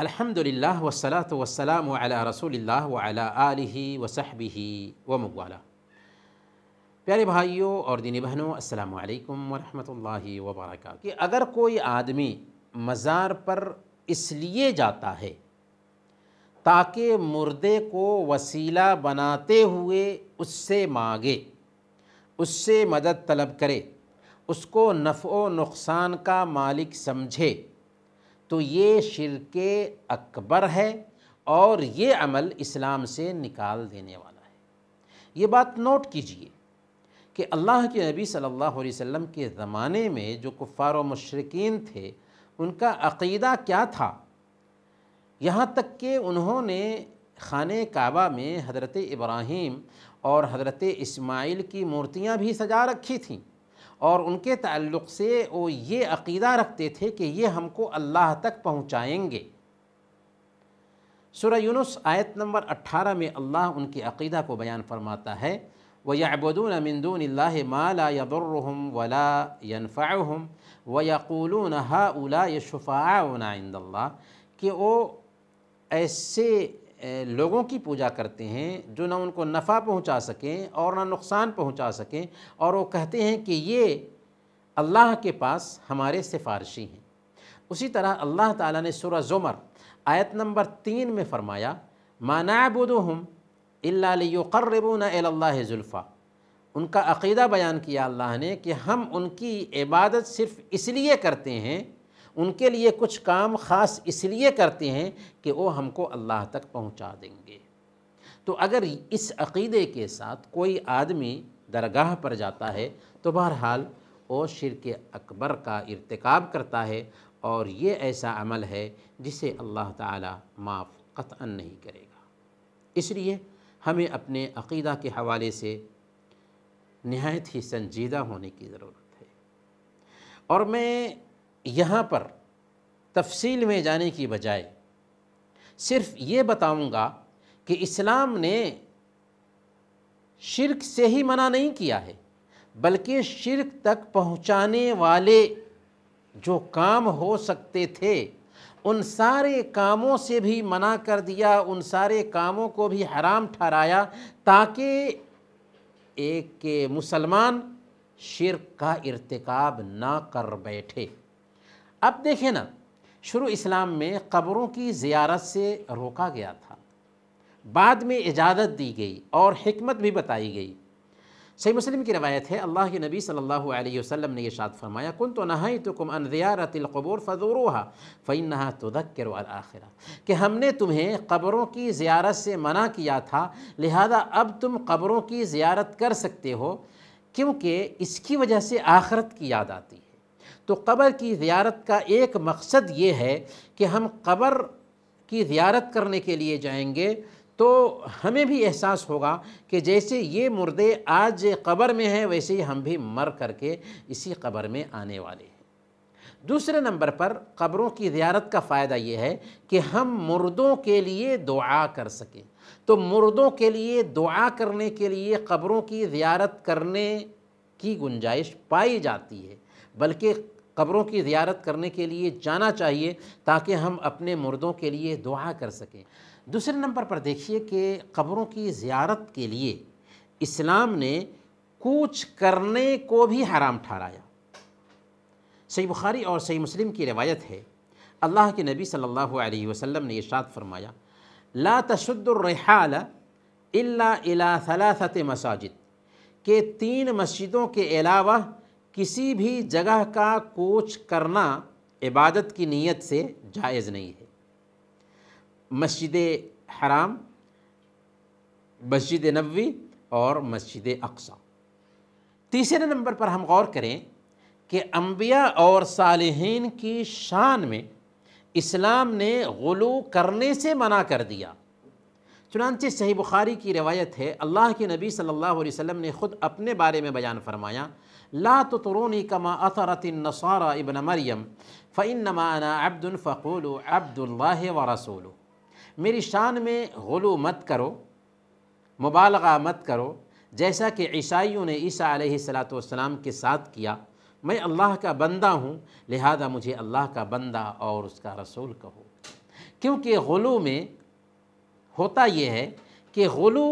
الحمد للہ وسلاۃ وسلام علی رسول اللہ وعلی علیہ وصحبہ و پیارے بھائیوں اور دینی بہنوں السلام علیکم ورحمۃ اللہ وبرکاتہ کہ اگر کوئی آدمی مزار پر اس لیے جاتا ہے تاکہ مردے کو وسیلہ بناتے ہوئے اس سے مانگے اس سے مدد طلب کرے اس کو نفع و نقصان کا مالک سمجھے تو یہ شرک اکبر ہے اور یہ عمل اسلام سے نکال دینے والا ہے یہ بات نوٹ کیجئے کہ اللہ کے نبی صلی اللہ علیہ وسلم کے زمانے میں جو کفار و مشرقین تھے ان کا عقیدہ کیا تھا یہاں تک کہ انہوں نے خانہ کعبہ میں حضرت ابراہیم اور حضرت اسماعیل کی مورتیاں بھی سجا رکھی تھیں اور ان کے تعلق سے وہ یہ عقیدہ رکھتے تھے کہ یہ ہم کو اللہ تک پہنچائیں گے سورہ یونس آیت نمبر اٹھارہ میں اللہ ان کے عقیدہ کو بیان فرماتا ہے وَيَعْبُدُونَ مِن دُونِ اللَّهِ مَا لَا يَضُرُّهُمْ وَلَا يَنفَعُهُمْ وَيَقُولُونَ هَا أُولَا و ناعدء اللَّهِ کہ وہ ایسے لوگوں کی پوجا کرتے ہیں جو نہ ان کو نفع پہنچا سکیں اور نہ نقصان پہنچا سکیں اور وہ کہتے ہیں کہ یہ اللہ کے پاس ہمارے سفارشی ہیں اسی طرح اللہ تعالیٰ نے سورہ زمر آیت نمبر تین میں فرمایا مانا بدوہم اللہ کربو نہ اللہ ذلفہ ان کا عقیدہ بیان کیا اللہ نے کہ ہم ان کی عبادت صرف اس لیے کرتے ہیں ان کے لیے کچھ کام خاص اس لیے کرتے ہیں کہ وہ ہم کو اللہ تک پہنچا دیں گے تو اگر اس عقیدے کے ساتھ کوئی آدمی درگاہ پر جاتا ہے تو بہرحال وہ شرک اکبر کا ارتکاب کرتا ہے اور یہ ایسا عمل ہے جسے اللہ تعالی معاف قطعا نہیں کرے گا اس لیے ہمیں اپنے عقیدہ کے حوالے سے نہایت ہی سنجیدہ ہونے کی ضرورت ہے اور میں یہاں پر تفصیل میں جانے کی بجائے صرف یہ بتاؤں گا کہ اسلام نے شرک سے ہی منع نہیں کیا ہے بلکہ شرک تک پہنچانے والے جو کام ہو سکتے تھے ان سارے کاموں سے بھی منع کر دیا ان سارے کاموں کو بھی حرام ٹھہرایا تاکہ ایک مسلمان شرک کا ارتکاب نہ کر بیٹھے اب دیکھیں نا شروع اسلام میں قبروں کی زیارت سے روکا گیا تھا بعد میں اجازت دی گئی اور حکمت بھی بتائی گئی صحیح مسلم کی روایت ہے اللہ کے نبی صلی اللہ علیہ وسلم نے یہ فرمایا کن تو نہائی تو کم انزیا القبور تلقبور فعین نہا تو کہ ہم نے تمہیں قبروں کی زیارت سے منع کیا تھا لہذا اب تم قبروں کی زیارت کر سکتے ہو کیونکہ اس کی وجہ سے آخرت کی یاد آتی ہے تو قبر کی زیارت کا ایک مقصد یہ ہے کہ ہم قبر کی زیارت کرنے کے لیے جائیں گے تو ہمیں بھی احساس ہوگا کہ جیسے یہ مردے آج قبر میں ہیں ویسے ہی ہم بھی مر کر کے اسی قبر میں آنے والے ہیں دوسرے نمبر پر قبروں کی زیارت کا فائدہ یہ ہے کہ ہم مردوں کے لیے دعا کر سکیں تو مردوں کے لیے دعا کرنے کے لیے قبروں کی زیارت کرنے کی گنجائش پائی جاتی ہے بلکہ قبروں کی زیارت کرنے کے لیے جانا چاہیے تاکہ ہم اپنے مردوں کے لیے دعا کر سکیں دوسرے نمبر پر دیکھیے کہ قبروں کی زیارت کے لیے اسلام نے کوچ کرنے کو بھی حرام ٹھہرایا سی بخاری اور سی مسلم کی روایت ہے اللہ کے نبی صلی اللہ علیہ وسلم نے ارشاد فرمایا لا تشد الرحال الا الى ثلاثت مساجد کہ تین مسجدوں کے علاوہ کسی بھی جگہ کا کوچ کرنا عبادت کی نیت سے جائز نہیں ہے مسجد حرام مسجد نبوی اور مسجد اقسا تیسرے نمبر پر ہم غور کریں کہ انبیاء اور صالحین کی شان میں اسلام نے غلو کرنے سے منع کر دیا چنانچہ صحیح بخاری کی روایت ہے اللہ کے نبی صلی اللہ علیہ وسلم نے خود اپنے بارے میں بیان فرمایا لا كما أثرت النصارى ابن مریم فإنما أنا عبد فقولوا عبد اللہ ورسوله میری شان میں غلو مت کرو مبالغہ مت کرو جیسا کہ عیسائیوں نے عیسیٰ علیہ صلاۃ والسلام کے ساتھ کیا میں اللہ کا بندہ ہوں لہذا مجھے اللہ کا بندہ اور اس کا رسول کہو کیونکہ غلو میں ہوتا یہ ہے کہ غلو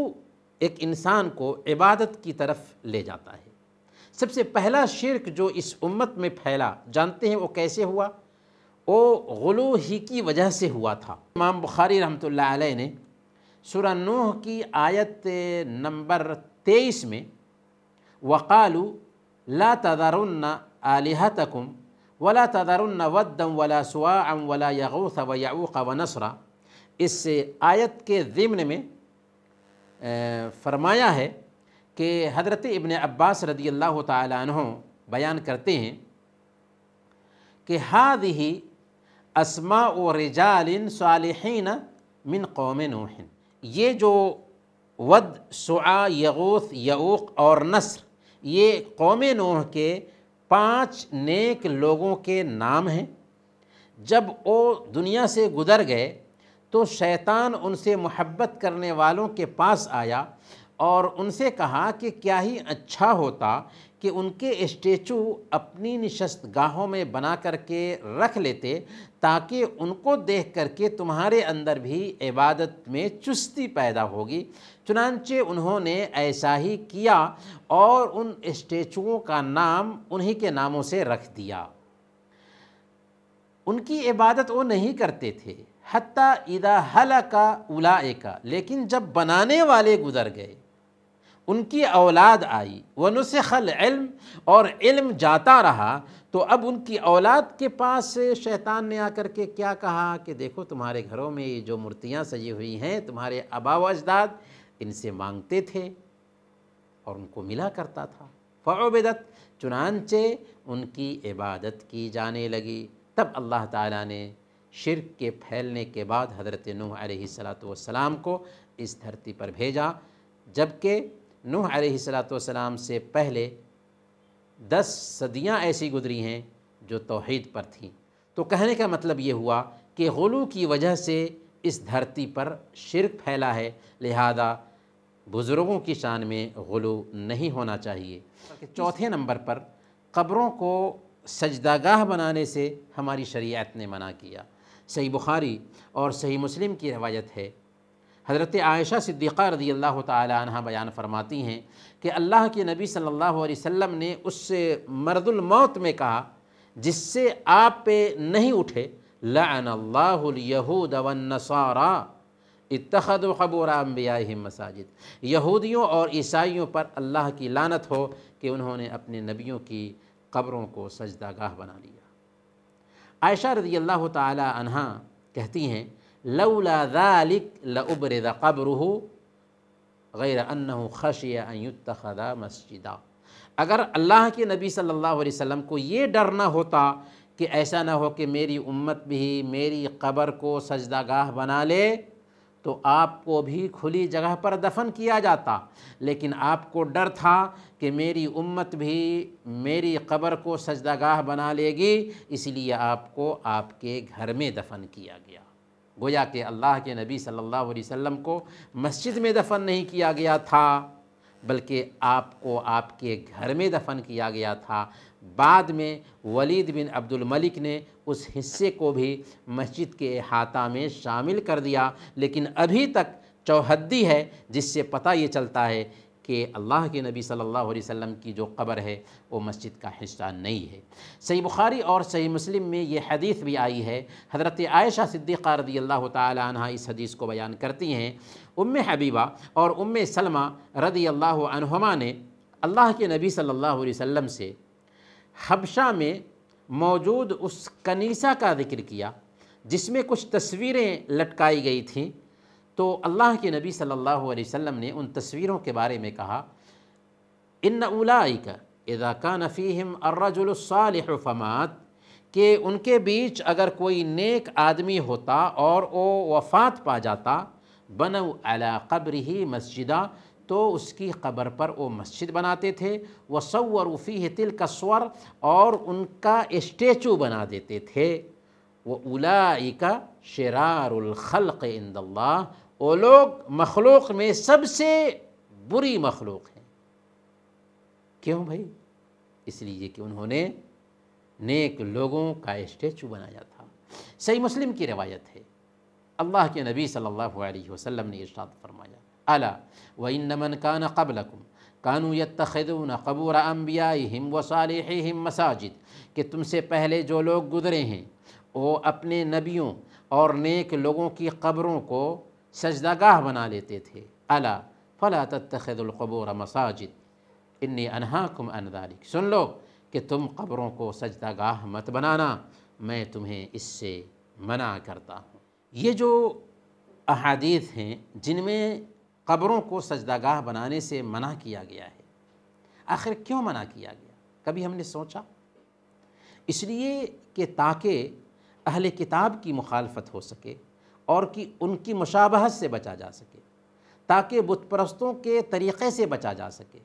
ایک انسان کو عبادت کی طرف لے جاتا ہے سب سے پہلا شرک جو اس امت میں پھیلا جانتے ہیں وہ کیسے ہوا وہ غلو ہی کی وجہ سے ہوا تھا امام بخاری رحمۃ اللہ علیہ نے سورہ نوح کی آیت نمبر تیئیس میں وقالو لا تدار النا ولا تدار ودم ولا سوا ام ولا یغوث و یعوق و نَثرہ اس سے آیت کے ضمن میں فرمایا ہے کہ حضرت ابن عباس رضی اللہ تعالیٰ عنہ بیان کرتے ہیں کہ ہاد ہی اسما و رجال صالحین من قوم نوح یہ جو ود سعا یغوث یعوق اور نصر یہ قوم نوح کے پانچ نیک لوگوں کے نام ہیں جب وہ دنیا سے گزر گئے تو شیطان ان سے محبت کرنے والوں کے پاس آیا اور ان سے کہا کہ کیا ہی اچھا ہوتا کہ ان کے اسٹیچو اپنی نشست گاہوں میں بنا کر کے رکھ لیتے تاکہ ان کو دیکھ کر کے تمہارے اندر بھی عبادت میں چستی پیدا ہوگی چنانچہ انہوں نے ایسا ہی کیا اور ان اسٹیچوؤں کا نام انہی کے ناموں سے رکھ دیا ان کی عبادت وہ نہیں کرتے تھے حتیٰ ادا حل کا لیکن جب بنانے والے گزر گئے ان کی اولاد آئی وہ نسخل علم اور علم جاتا رہا تو اب ان کی اولاد کے پاس سے شیطان نے آ کر کے کیا کہا کہ دیکھو تمہارے گھروں میں جو مورتیاں سجی ہوئی ہیں تمہارے آبا و اجداد ان سے مانگتے تھے اور ان کو ملا کرتا تھا فعبدت چنانچہ ان کی عبادت کی جانے لگی تب اللہ تعالیٰ نے شرک کے پھیلنے کے بعد حضرت نوح علیہ صلاۃ کو اس دھرتی پر بھیجا جبکہ نوح علیہ السلام سے پہلے دس صدیاں ایسی گزری ہیں جو توحید پر تو کہنے کا مطلب یہ ہوا کہ غلو کی وجہ سے اس دھرتی پر شرک پھیلا ہے لہذا بزرگوں کی شان میں غلو نہیں ہونا چاہیے چوتھے نمبر پر قبروں کو سجدگاہ بنانے سے ہماری شریعت نے منع کیا صحیح بخاری اور صحیح مسلم کی روایت ہے حضرت عائشہ صدیقہ رضی اللہ تعالی عنہ بیان فرماتی ہیں کہ اللہ کے نبی صلی اللہ علیہ وسلم نے اس سے مرد الموت میں کہا جس سے آپ پہ نہیں اٹھے لعن اللہ الیہود والنصارا اتخذوا قبور انبیائہم مساجد یہودیوں اور عیسائیوں پر اللہ کی لانت ہو کہ انہوں نے اپنے نبیوں کی قبروں کو سجدہ گاہ بنا لیا عائشہ رضی اللہ تعالی عنہ کہتی ہیں ذلک لک قبره غیر ہو خشی ان خشت مسجدا اگر اللہ کے نبی صلی اللہ علیہ وسلم کو یہ ڈر نہ ہوتا کہ ایسا نہ ہو کہ میری امت بھی میری قبر کو سجدہ گاہ بنا لے تو آپ کو بھی کھلی جگہ پر دفن کیا جاتا لیکن آپ کو ڈر تھا کہ میری امت بھی میری قبر کو سجدہ گاہ بنا لے گی اس لیے آپ کو آپ کے گھر میں دفن کیا گیا گویا کہ اللہ کے نبی صلی اللہ علیہ وسلم کو مسجد میں دفن نہیں کیا گیا تھا بلکہ آپ کو آپ کے گھر میں دفن کیا گیا تھا بعد میں ولید بن عبد الملک نے اس حصے کو بھی مسجد کے احاطہ میں شامل کر دیا لیکن ابھی تک چوہدی ہے جس سے پتہ یہ چلتا ہے کہ اللہ کے نبی صلی اللہ علیہ وسلم کی جو قبر ہے وہ مسجد کا حصہ نہیں ہے صحیح بخاری اور صحیح مسلم میں یہ حدیث بھی آئی ہے حضرت عائشہ صدیقہ رضی اللہ تعالی عنہ اس حدیث کو بیان کرتی ہیں ام حبیبہ اور ام سلمہ رضی اللہ عنہما نے اللہ کے نبی صلی اللہ علیہ وسلم سے حبشہ میں موجود اس کنیسہ کا ذکر کیا جس میں کچھ تصویریں لٹکائی گئی تھیں تو اللہ کے نبی صلی اللہ علیہ وسلم نے ان تصویروں کے بارے میں کہا ان فیہم الرجل الصالح فمات کہ ان کے بیچ اگر کوئی نیک آدمی ہوتا اور وہ وفات پا جاتا بنو علی علا قبر ہی مسجدہ تو اس کی قبر پر وہ مسجد بناتے تھے وہ فیہ تلک سور اور ان کا اسٹیچو بنا دیتے تھے وہ علای شرار الخلق عند اللہ وہ لوگ مخلوق میں سب سے بری مخلوق ہیں کیوں بھائی اس لیے کہ انہوں نے نیک لوگوں کا اسٹیچو بنایا تھا صحیح مسلم کی روایت ہے اللہ کے نبی صلی اللہ علیہ وسلم نے ارشاد فرمایا اعلیٰ و من کان قبل یتخذون قبور قبوریائی و وصالحم مساجد کہ تم سے پہلے جو لوگ گزرے ہیں وہ اپنے نبیوں اور نیک لوگوں کی قبروں کو سجدہ گاہ بنا لیتے تھے الا فلا تتخذ القبور مساجد انی انہاکم ان ذالک سن لو کہ تم قبروں کو سجدہ گاہ مت بنانا میں تمہیں اس سے منع کرتا ہوں یہ جو احادیث ہیں جن میں قبروں کو سجدہ گاہ بنانے سے منع کیا گیا ہے آخر کیوں منع کیا گیا کبھی ہم نے سوچا اس لیے کہ تاکہ اہل کتاب کی مخالفت ہو سکے اور کی ان کی مشابہت سے بچا جا سکے تاکہ بت پرستوں کے طریقے سے بچا جا سکے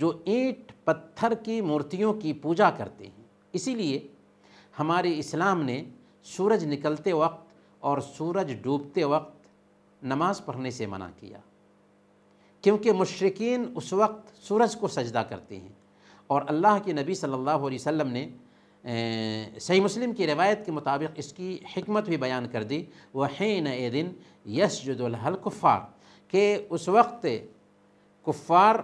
جو اینٹ پتھر کی مورتیوں کی پوجا کرتے ہیں اسی لیے ہمارے اسلام نے سورج نکلتے وقت اور سورج ڈوبتے وقت نماز پڑھنے سے منع کیا کیونکہ مشرقین اس وقت سورج کو سجدہ کرتے ہیں اور اللہ کے نبی صلی اللہ علیہ وسلم نے صحیح مسلم کی روایت کے مطابق اس کی حکمت بھی بیان کر دی وہ ہے يَسْجُدُ دن یس الحل کفار کہ اس وقت کفار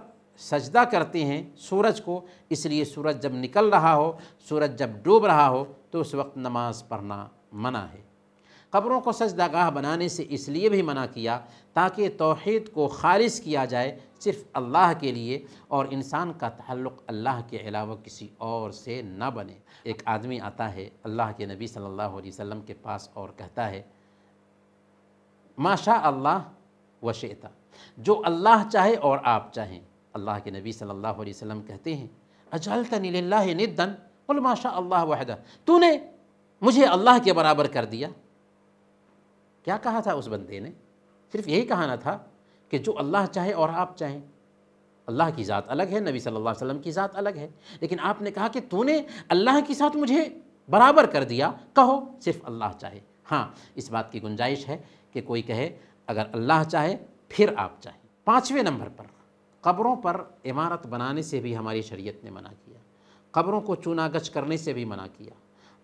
سجدہ کرتی ہیں سورج کو اس لیے سورج جب نکل رہا ہو سورج جب ڈوب رہا ہو تو اس وقت نماز پڑھنا منع ہے قبروں کو سجدہ گاہ بنانے سے اس لیے بھی منع کیا تاکہ توحید کو خالص کیا جائے صرف اللہ کے لیے اور انسان کا تعلق اللہ کے علاوہ کسی اور سے نہ بنے ایک آدمی آتا ہے اللہ کے نبی صلی اللہ علیہ وسلم کے پاس اور کہتا ہے شاء اللہ وشعطا جو اللہ چاہے اور آپ چاہیں اللہ کے نبی صلی اللہ علیہ وسلم کہتے ہیں اجعلتنی نیل اللہ ندن ما شاء اللہ وحدہ تو نے مجھے اللہ کے برابر کر دیا کیا کہا تھا اس بندے نے صرف یہی کہانا تھا کہ جو اللہ چاہے اور آپ چاہیں اللہ کی ذات الگ ہے نبی صلی اللہ علیہ وسلم کی ذات الگ ہے لیکن آپ نے کہا کہ تو نے اللہ کے ساتھ مجھے برابر کر دیا کہو صرف اللہ چاہے ہاں اس بات کی گنجائش ہے کہ کوئی کہے اگر اللہ چاہے پھر آپ چاہیں پانچویں نمبر پر قبروں پر عمارت بنانے سے بھی ہماری شریعت نے منع کیا قبروں کو چونا گچ کرنے سے بھی منع کیا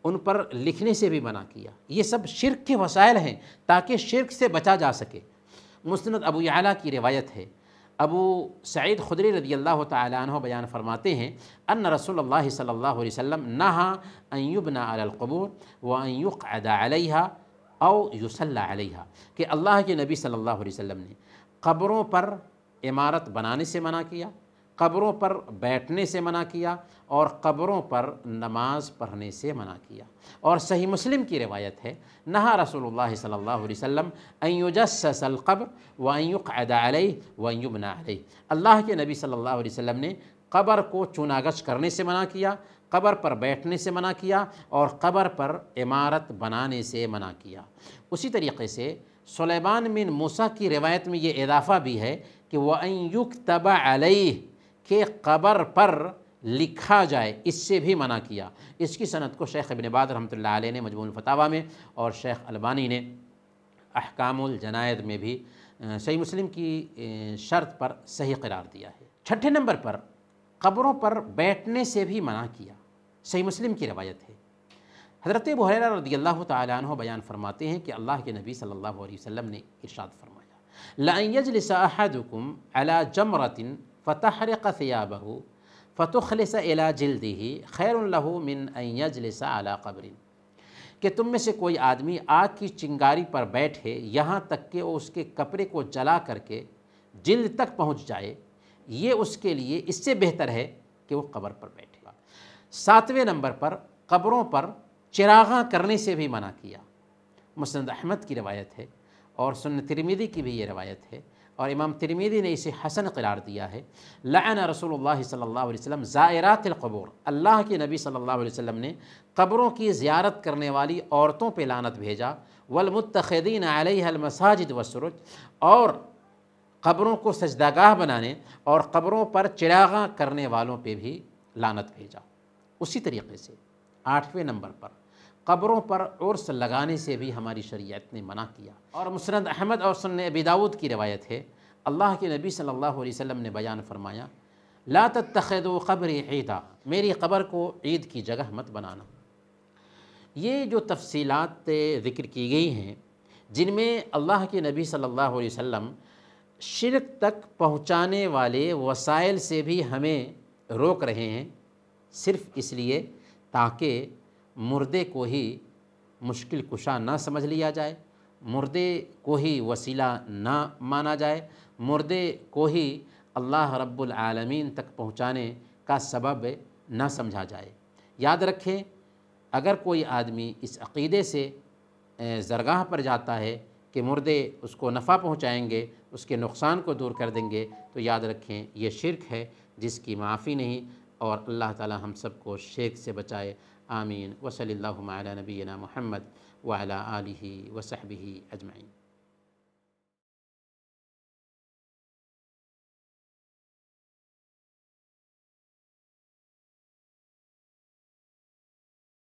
ان پر لکھنے سے بھی منع کیا یہ سب شرک کے وسائل ہیں تاکہ شرک سے بچا جا سکے مسند ابو اعلیٰ کی روایت ہے ابو سعید خدری رضی اللہ تعالیٰ عنہ بیان فرماتے ہیں ان رسول اللہ صلی اللہ علیہ وسلم نہا ان یبنا علی القبور و علیہ او علیہا او اللہ علیہ کہ اللہ کے نبی صلی اللہ علیہ وسلم نے قبروں پر عمارت بنانے سے منع کیا قبروں پر بیٹھنے سے منع کیا اور قبروں پر نماز پڑھنے سے منع کیا اور صحیح مسلم کی روایت ہے نہا رسول اللہ صلی اللہ علیہ وسلم ان یجسس القبر وان و علیہ و ایم علیہ اللہ کے نبی صلی اللہ علیہ وسلم نے قبر کو چونا کرنے سے منع کیا قبر پر بیٹھنے سے منع کیا اور قبر پر عمارت بنانے سے منع کیا اسی طریقے سے سلیبان من موسیٰ کی روایت میں یہ اضافہ بھی ہے کہ وہ ایق عَلَيْهِ علیہ کہ قبر پر لکھا جائے اس سے بھی منع کیا اس کی صنعت کو شیخ ابن باد رحمۃ اللہ علیہ نے مجموع الفتاوہ میں اور شیخ البانی نے احکام الجنائد میں بھی صحیح مسلم کی شرط پر صحیح قرار دیا ہے چھٹے نمبر پر قبروں پر بیٹھنے سے بھی منع کیا صحیح مسلم کی روایت ہے حضرت بحیرہ رضی اللہ تعالیٰ عنہ بیان فرماتے ہیں کہ اللہ کے نبی صلی اللہ علیہ وسلم نے ارشاد فرمایا لَأَن يَجْلِسَ أَحَدُكُمْ عَلَى جَمْرَةٍ فتحرق ثيابه فتخلص الى جلده خیر له من ان يجلس على قبر کہ تم میں سے کوئی آدمی آگ کی چنگاری پر بیٹھے یہاں تک کہ وہ اس کے کپڑے کو جلا کر کے جلد تک پہنچ جائے یہ اس کے لیے اس سے بہتر ہے کہ وہ قبر پر بیٹھے گا ساتویں نمبر پر قبروں پر چراغاں کرنے سے بھی منع کیا مسند احمد کی روایت ہے اور ترمیدی کی بھی یہ روایت ہے اور امام ترمیدی نے اسے حسن قرار دیا ہے لعن رسول اللہ صلی اللہ علیہ وسلم زائرات القبور اللہ کے نبی صلی اللہ علیہ وسلم نے قبروں کی زیارت کرنے والی عورتوں پہ لانت بھیجا والمتخذین علیہ المساجد والسرج اور قبروں کو سجدگاہ بنانے اور قبروں پر چراغاں کرنے والوں پہ بھی لانت بھیجا اسی طریقے سے آٹھویں نمبر پر قبروں پر عرس لگانے سے بھی ہماری شریعت نے منع کیا اور مسند احمد اور ابی داود کی روایت ہے اللہ کے نبی صلی اللہ علیہ وسلم نے بیان فرمایا لا تخید و قبر عیدہ میری قبر کو عید کی جگہ مت بنانا یہ جو تفصیلات ذکر کی گئی ہیں جن میں اللہ کے نبی صلی اللہ علیہ وسلم شرک تک پہنچانے والے وسائل سے بھی ہمیں روک رہے ہیں صرف اس لیے تاکہ مردے کو ہی مشکل کشا نہ سمجھ لیا جائے مردے کو ہی وسیلہ نہ مانا جائے مردے کو ہی اللہ رب العالمین تک پہنچانے کا سبب نہ سمجھا جائے یاد رکھیں اگر کوئی آدمی اس عقیدے سے زرگاہ پر جاتا ہے کہ مردے اس کو نفع پہنچائیں گے اس کے نقصان کو دور کر دیں گے تو یاد رکھیں یہ شرک ہے جس کی معافی نہیں اور اللہ تعالی ہم سب کو شرک سے بچائے آمين وصل اللهم على نبينا محمد وعلى آله وصحبه أجمعين